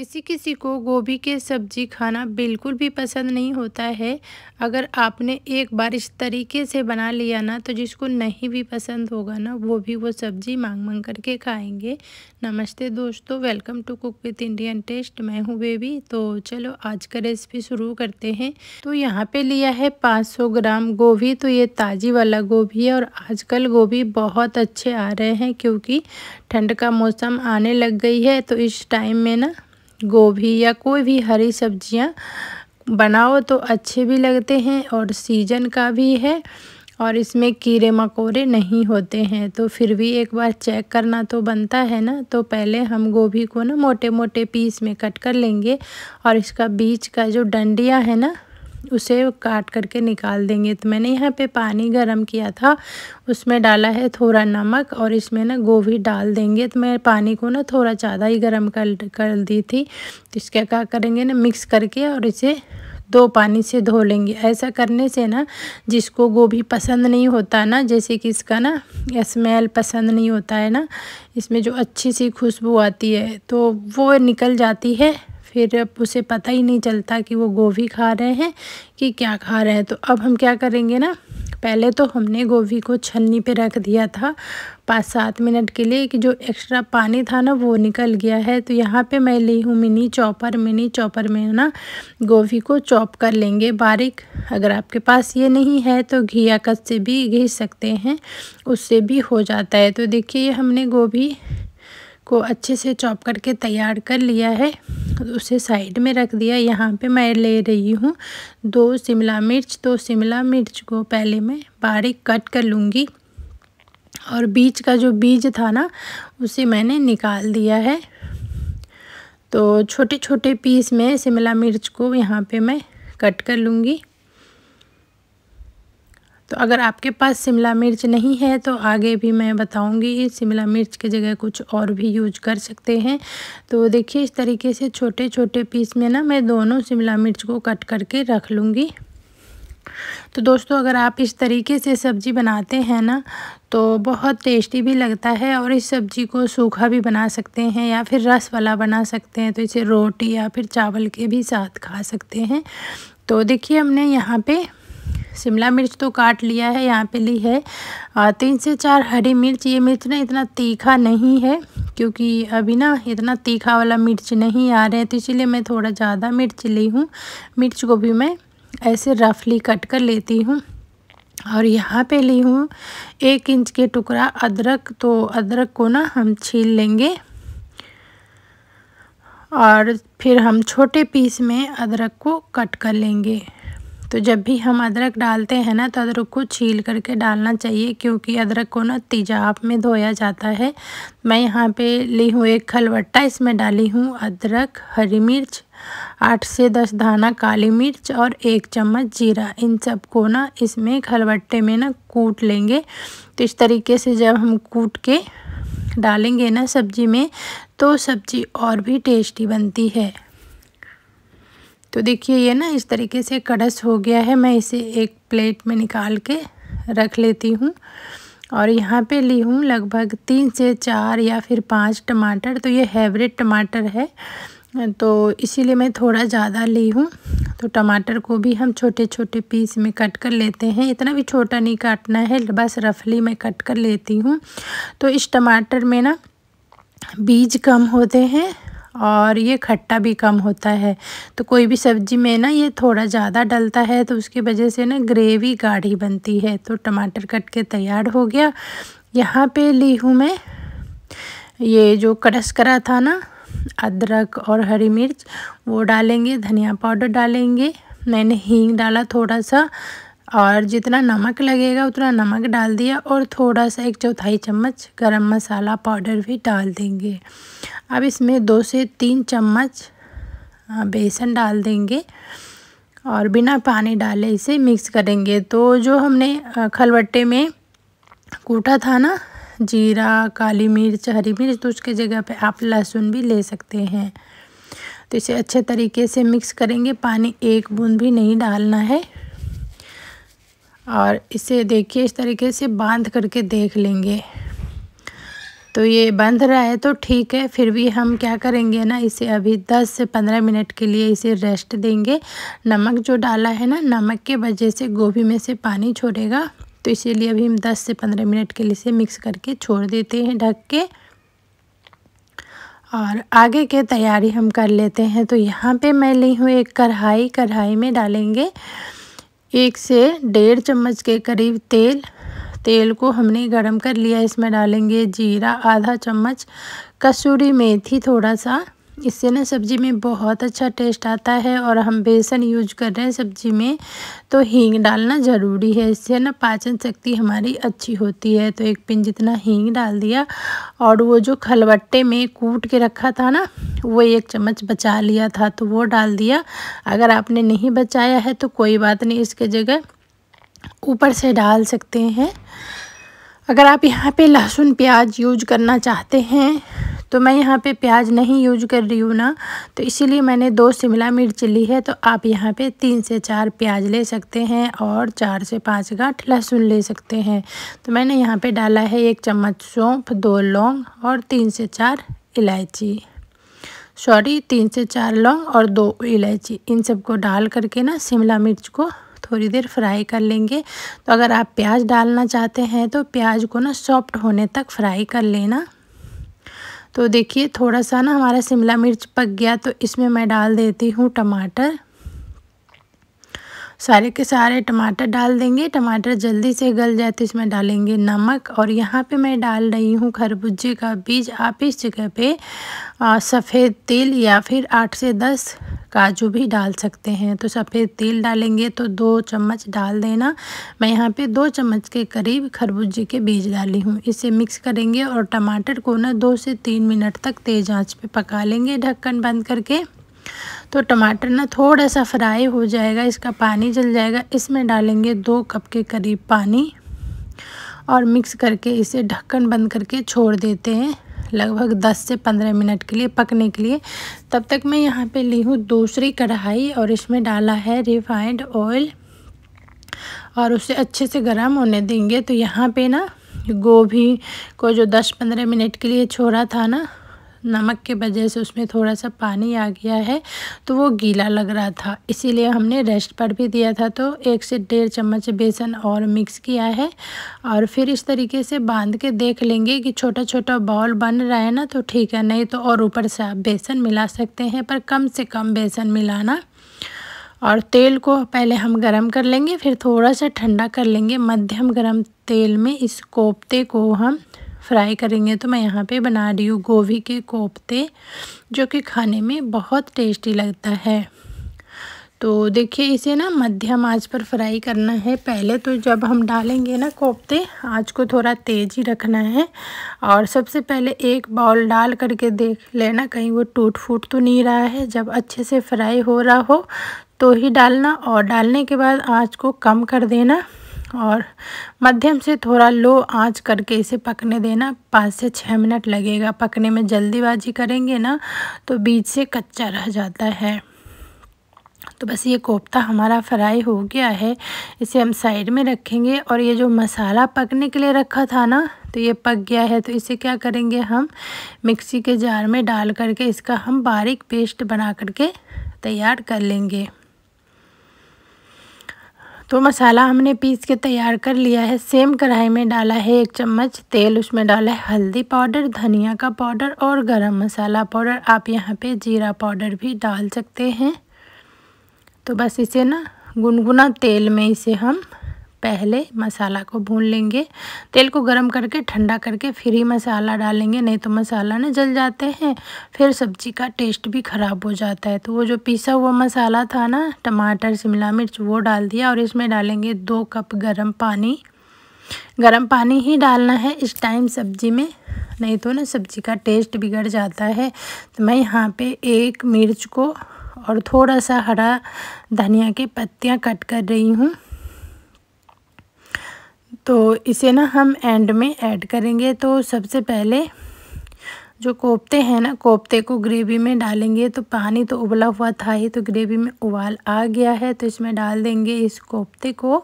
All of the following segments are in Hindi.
किसी किसी को गोभी के सब्जी खाना बिल्कुल भी पसंद नहीं होता है अगर आपने एक बार इस तरीके से बना लिया ना तो जिसको नहीं भी पसंद होगा ना वो भी वो सब्जी मांग मांग करके खाएंगे नमस्ते दोस्तों welcome to cook with Indian taste मैं हूँ बेबी तो चलो आज का रेसिपी शुरू करते हैं तो यहाँ पे लिया है पाँच ग्राम गोभी तो ये ताज़ी वाला गोभी है और आजकल गोभी बहुत अच्छे आ रहे हैं क्योंकि ठंड का मौसम आने लग गई है तो इस टाइम में ना गोभी या कोई भी हरी सब्जियां बनाओ तो अच्छे भी लगते हैं और सीजन का भी है और इसमें कीड़े मकोड़े नहीं होते हैं तो फिर भी एक बार चेक करना तो बनता है ना तो पहले हम गोभी को ना मोटे मोटे पीस में कट कर लेंगे और इसका बीज का जो डंडिया है ना उसे काट करके निकाल देंगे तो मैंने यहाँ पे पानी गरम किया था उसमें डाला है थोड़ा नमक और इसमें ना गोभी डाल देंगे तो मैं पानी को ना थोड़ा ज़्यादा ही गर्म कर कर दी थी तो इसका क्या करेंगे ना मिक्स करके और इसे दो पानी से धो लेंगे ऐसा करने से ना जिसको गोभी पसंद नहीं होता ना जैसे कि इसका ना स्मेल पसंद नहीं होता है ना इसमें जो अच्छी सी खुशबू आती है तो वो निकल जाती है फिर अब उसे पता ही नहीं चलता कि वो गोभी खा रहे हैं कि क्या खा रहे हैं तो अब हम क्या करेंगे ना पहले तो हमने गोभी को छन्नी पे रख दिया था पाँच सात मिनट के लिए कि जो एक्स्ट्रा पानी था ना वो निकल गया है तो यहाँ पे मैं ली हूँ मिनी चॉपर मिनी चॉपर में ना गोभी को चॉप कर लेंगे बारीक अगर आपके पास ये नहीं है तो घिया कस से भी घिस सकते हैं उससे भी हो जाता है तो देखिए हमने गोभी को अच्छे से चॉप करके तैयार कर लिया है उसे साइड में रख दिया यहाँ पे मैं ले रही हूँ दो शिमला मिर्च तो शिमला मिर्च को पहले मैं बारीक कट कर लूँगी और बीज का जो बीज था ना उसे मैंने निकाल दिया है तो छोटे छोटे पीस में शिमला मिर्च को यहाँ पे मैं कट कर लूँगी तो अगर आपके पास शिमला मिर्च नहीं है तो आगे भी मैं बताऊंगी शिमला मिर्च के जगह कुछ और भी यूज कर सकते हैं तो देखिए इस तरीके से छोटे छोटे पीस में ना मैं दोनों शिमला मिर्च को कट करके रख लूँगी तो दोस्तों अगर आप इस तरीके से सब्ज़ी बनाते हैं ना तो बहुत टेस्टी भी लगता है और इस सब्ज़ी को सूखा भी बना सकते हैं या फिर रस वाला बना सकते हैं तो इसे रोटी या फिर चावल के भी साथ खा सकते हैं तो देखिए हमने यहाँ पे शिमला मिर्च तो काट लिया है यहाँ पे ली है तीन से चार हरी मिर्च ये मिर्च ना इतना तीखा नहीं है क्योंकि अभी ना इतना तीखा वाला मिर्च नहीं आ रहे तो इसीलिए मैं थोड़ा ज़्यादा मिर्च ली हूँ मिर्च को भी मैं ऐसे रफली कट कर लेती हूँ और यहाँ पे ली हूँ एक इंच के टुकड़ा अदरक तो अदरक को ना हम छील लेंगे और फिर हम छोटे पीस में अदरक को कट कर लेंगे तो जब भी हम अदरक डालते हैं ना तो अदरक को छील करके डालना चाहिए क्योंकि अदरक को ना तेजाब में धोया जाता है मैं यहाँ पे ली हूँ एक खलबट्टा इसमें डाली हूँ अदरक हरी मिर्च आठ से दस दाना काली मिर्च और एक चम्मच जीरा इन सब को ना इसमें खलबट्टे में ना कूट लेंगे तो इस तरीके से जब हम कूट के डालेंगे ना सब्जी में तो सब्जी और भी टेस्टी बनती है तो देखिए ये ना इस तरीके से कड़स हो गया है मैं इसे एक प्लेट में निकाल के रख लेती हूँ और यहाँ पे ली हूँ लगभग तीन से चार या फिर पाँच टमाटर तो ये हैब्रिड टमाटर है तो इसीलिए मैं थोड़ा ज़्यादा ली हूँ तो टमाटर को भी हम छोटे छोटे पीस में कट कर लेते हैं इतना भी छोटा नहीं काटना है बस रफली में कट कर लेती हूँ तो इस टमाटर में ना बीज कम होते हैं और ये खट्टा भी कम होता है तो कोई भी सब्ज़ी में ना ये थोड़ा ज़्यादा डलता है तो उसकी वजह से ना ग्रेवी गाढ़ी बनती है तो टमाटर कट के तैयार हो गया यहाँ पे ली हूँ मैं ये जो कड़स करा था ना अदरक और हरी मिर्च वो डालेंगे धनिया पाउडर डालेंगे मैंने हींग डाला थोड़ा सा और जितना नमक लगेगा उतना नमक डाल दिया और थोड़ा सा एक चौथाई चम्मच गरम मसाला पाउडर भी डाल देंगे अब इसमें दो से तीन चम्मच बेसन डाल देंगे और बिना पानी डाले इसे मिक्स करेंगे तो जो हमने खलबट्टे में कूटा था ना जीरा काली मिर्च हरी मिर्च तो उसके जगह पे आप लहसुन भी ले सकते हैं तो इसे अच्छे तरीके से मिक्स करेंगे पानी एक बूंद भी नहीं डालना है और इसे देखिए इस तरीके से बांध करके देख लेंगे तो ये बंध रहा है तो ठीक है फिर भी हम क्या करेंगे ना इसे अभी 10 से 15 मिनट के लिए इसे रेस्ट देंगे नमक जो डाला है ना नमक के वजह से गोभी में से पानी छोड़ेगा तो इसीलिए अभी हम 10 से 15 मिनट के लिए इसे मिक्स करके छोड़ देते हैं ढक के और आगे के तैयारी हम कर लेते हैं तो यहाँ पे मैं ली हूँ एक कढ़ाई कढ़ाई में डालेंगे एक से डेढ़ चम्मच के करीब तेल तेल को हमने गरम कर लिया इसमें डालेंगे जीरा आधा चम्मच कसूरी मेथी थोड़ा सा इससे ना सब्ज़ी में बहुत अच्छा टेस्ट आता है और हम बेसन यूज कर रहे हैं सब्ज़ी में तो हींग डालना ज़रूरी है इससे ना पाचन शक्ति हमारी अच्छी होती है तो एक पिन जितना हींग डाल दिया और वो जो खलबट्टे में कूट के रखा था ना वो एक चम्मच बचा लिया था तो वो डाल दिया अगर आपने नहीं बचाया है तो कोई बात नहीं इसके जगह ऊपर से डाल सकते हैं अगर आप यहाँ पे लहसुन प्याज यूज करना चाहते हैं तो मैं यहाँ पे प्याज नहीं यूज कर रही हूँ ना तो इसीलिए मैंने दो शिमला मिर्च ली है तो आप यहाँ पे तीन से चार प्याज ले सकते हैं और चार से पाँच गांठ लहसुन ले सकते हैं तो मैंने यहाँ पे डाला है एक चम्मच सौंफ दो लौंग और तीन से चार इलायची सॉरी तीन से चार लौंग और दो इलायची इन सबको डाल करके ना शिमला मिर्च को थोड़ी देर फ्राई कर लेंगे तो अगर आप प्याज डालना चाहते हैं तो प्याज को ना सॉफ्ट होने तक फ्राई कर लेना तो देखिए थोड़ा सा ना हमारा शिमला मिर्च पक गया तो इसमें मैं डाल देती हूँ टमाटर सारे के सारे टमाटर डाल देंगे टमाटर जल्दी से गल जाए तो इसमें डालेंगे नमक और यहाँ पे मैं डाल रही हूँ खरबूजे का बीज आप इस जगह पे सफ़ेद तिल या फिर आठ से दस काजू भी डाल सकते हैं तो सफ़ेद तिल डालेंगे तो दो चम्मच डाल देना मैं यहाँ पे दो चम्मच के करीब खरबूजे के बीज डाली हूँ इसे मिक्स करेंगे और टमाटर को ना दो से तीन मिनट तक तेज़ आंच पे पका लेंगे ढक्कन बंद करके तो टमाटर ना थोड़ा सा फ्राई हो जाएगा इसका पानी जल जाएगा इसमें डालेंगे दो कप के करीब पानी और मिक्स करके इसे ढक्कन बंद करके छोड़ देते हैं लगभग 10 से 15 मिनट के लिए पकने के लिए तब तक मैं यहाँ पे ली हूँ दूसरी कढ़ाई और इसमें डाला है रिफाइंड ऑयल और उसे अच्छे से गर्म होने देंगे तो यहाँ पे ना गोभी को जो 10-15 मिनट के लिए छोड़ा था ना नमक के वजह से उसमें थोड़ा सा पानी आ गया है तो वो गीला लग रहा था इसीलिए हमने रेस्ट पर भी दिया था तो एक से डेढ़ चम्मच बेसन और मिक्स किया है और फिर इस तरीके से बांध के देख लेंगे कि छोटा छोटा बॉल बन रहा है ना तो ठीक है नहीं तो और ऊपर से आप बेसन मिला सकते हैं पर कम से कम बेसन मिलाना और तेल को पहले हम गरम कर लेंगे फिर थोड़ा सा ठंडा कर लेंगे मध्यम गरम तेल में इस कोफ्ते को हम फ्राई करेंगे तो मैं यहाँ पे बना रही हूँ गोभी के कोफ्ते जो कि खाने में बहुत टेस्टी लगता है तो देखिए इसे ना मध्यम आंच पर फ्राई करना है पहले तो जब हम डालेंगे ना कोफ्ते आंच को थोड़ा तेज ही रखना है और सबसे पहले एक बाउल डाल करके देख लेना कहीं वो टूट फूट तो नहीं रहा है जब अच्छे से फ्राई हो रहा हो तो ही डालना और डालने के बाद आंच को कम कर देना और मध्यम से थोड़ा लो आंच करके इसे पकने देना पाँच से छः मिनट लगेगा पकने में जल्दीबाजी करेंगे ना तो बीच से कच्चा रह जाता है तो बस ये कोफ्ता हमारा फ्राई हो गया है इसे हम साइड में रखेंगे और ये जो मसाला पकने के लिए रखा था ना तो ये पक गया है तो इसे क्या करेंगे हम मिक्सी के जार में डाल करके इसका हम बारीक पेस्ट बना करके तैयार कर लेंगे तो मसाला हमने पीस के तैयार कर लिया है सेम कढ़ाई में डाला है एक चम्मच तेल उसमें डाला है हल्दी पाउडर धनिया का पाउडर और गरम मसाला पाउडर आप यहाँ पे जीरा पाउडर भी डाल सकते हैं तो बस इसे ना गुनगुना तेल में इसे हम पहले मसाला को भून लेंगे तेल को गर्म करके ठंडा करके फिर ही मसाला डालेंगे नहीं तो मसाला ना जल जाते हैं फिर सब्जी का टेस्ट भी ख़राब हो जाता है तो वो जो पीसा हुआ मसाला था ना टमाटर शिमला मिर्च वो डाल दिया और इसमें डालेंगे दो कप गर्म पानी गर्म पानी ही डालना है इस टाइम सब्जी में नहीं तो ना सब्जी का टेस्ट बिगड़ जाता है तो मैं यहाँ पे एक मिर्च को और थोड़ा सा हरा धनिया के पत्तियाँ कट कर रही हूँ तो इसे ना हम एंड में ऐड करेंगे तो सबसे पहले जो कोफ्ते हैं ना कोफ्ते को ग्रेवी में डालेंगे तो पानी तो उबला हुआ था ही तो ग्रेवी में उबाल आ गया है तो इसमें डाल देंगे इस कोफ्ते को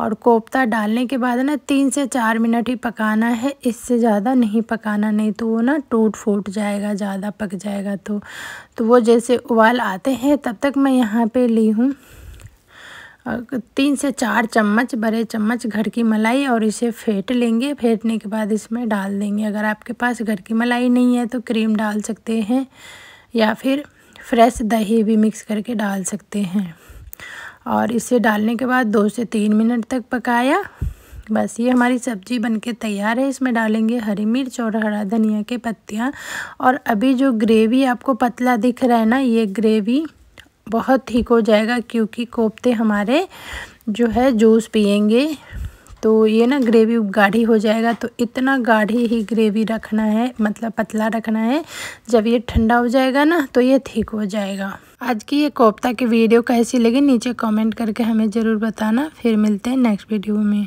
और कोफ्ता डालने के बाद ना तीन से चार मिनट ही पकाना है इससे ज़्यादा नहीं पकाना नहीं तो वो ना टूट फूट जाएगा ज़्यादा पक जाएगा तो तो वो जैसे उबाल आते हैं तब तक मैं यहाँ पे ली हूँ तीन से चार चम्मच बड़े चम्मच घर की मलाई और इसे फेंट लेंगे फेंटने के बाद इसमें डाल देंगे अगर आपके पास घर की मलाई नहीं है तो क्रीम डाल सकते हैं या फिर फ्रेश दही भी मिक्स करके डाल सकते हैं और इसे डालने के बाद दो से तीन मिनट तक पकाया बस ये हमारी सब्जी बनके तैयार है इसमें डालेंगे हरी मिर्च और हरा धनिया के पत्तियाँ और अभी जो ग्रेवी आपको पतला दिख रहा है ना ये ग्रेवी बहुत ठीक हो जाएगा क्योंकि कोफ्ते हमारे जो है जूस पियेंगे तो ये ना ग्रेवी गाढ़ी हो जाएगा तो इतना गाढ़ी ही ग्रेवी रखना है मतलब पतला रखना है जब ये ठंडा हो जाएगा ना तो ये ठीक हो जाएगा आज की ये कोफ्ता की वीडियो कैसी लगी नीचे कमेंट करके हमें ज़रूर बताना फिर मिलते हैं नेक्स्ट वीडियो में